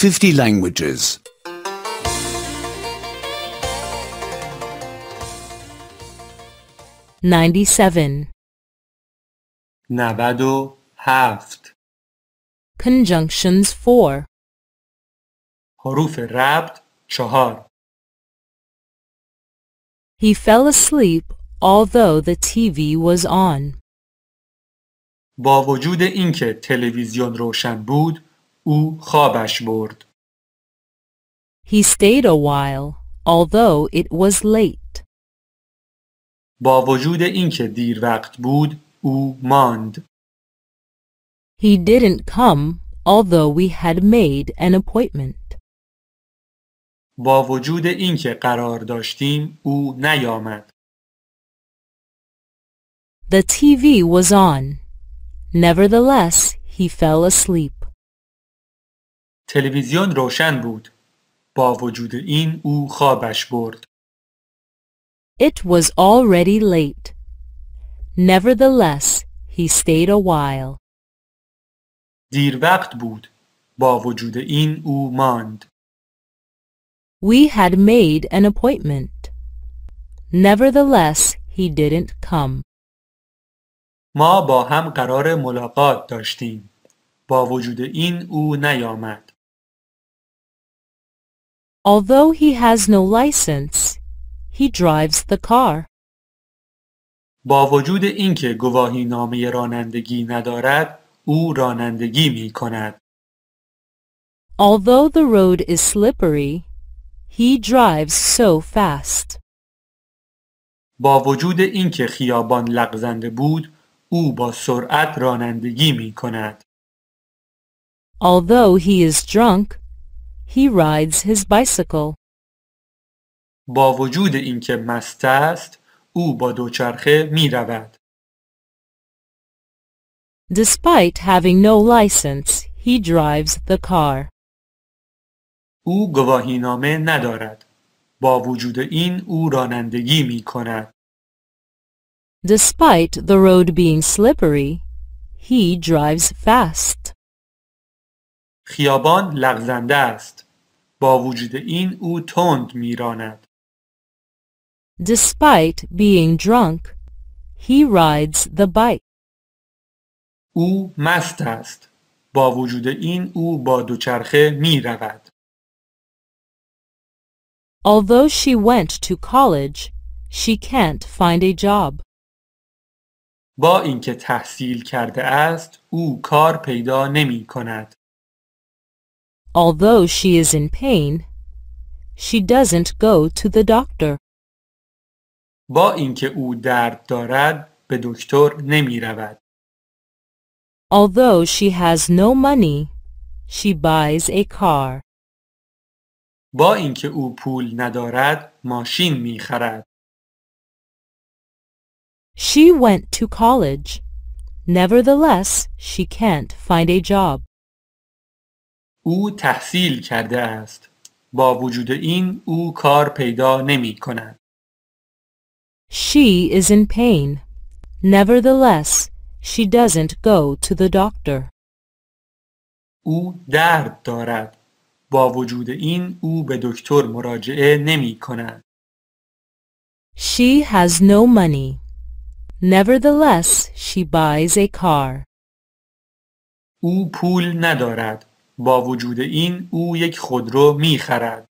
50 languages. 97. 97 Conjunctions 4 حروف ربط 4 He fell asleep although the TV was on. با وجود اینکه تلویزیون روشن بود او خوابش برد. He stayed a while, although it was late. با وجود اینکه دیر وقت بود، او ماند. He didn't come, although we had made an appointment. با وجود اینکه قرار داشتیم، او نیامد. The TV was on. Nevertheless, he fell asleep. تلویزیون روشن بود. با وجود این او خوابش برد. It was already late. Nevertheless, he stayed a while. دیر وقت بود. با وجود این او ماند. We had made an appointment. Nevertheless, he didn't come. ما با هم قرار ملاقات داشتیم. با وجود این او نیامد. Although he has no license, he drives the car. با وجود اینکه گواهی نامه رانندگی ندارد، او رانندگی می کند. Although the road is slippery, he drives so fast. با وجود اینکه خیابان لغزنده بود، او با سرعت رانندگی می کند. Although he is drunk, he rides his bicycle. با وجود اینکه مست است او با دوچرخه می رود. Despite having no license, he drives the car. او گواهی نامه ندارد. با وجود این او رانندگی می کند. Despite the road being slippery, he drives fast. خیابان لغزنده است. با وجود این او تند میراند. Despite being drunk, he rides the bike. او مست است. با وجود این او با دوچرخه می رود. Although she went to college, she can't find a job. با اینکه تحصیل کرده است، او کار پیدا نمی کند. Although she is in pain, she doesn't go to the doctor. با اینکه او درد دارد به دکتر نمی رود. Although she has no money, she buys a car. با اینکه او پول ندارد ماشین می خرد. She went to college. Nevertheless, she can't find a job. او تحصیل کرده است. با وجود این او کار پیدا نمی کند. She is in pain. Nevertheless, she doesn't go to the doctor. او درد دارد. با وجود این او به دکتر مراجعه نمی کند. She has no money. Nevertheless, she buys a car. او پول ندارد. با وجود این او یک خودرو میخرد.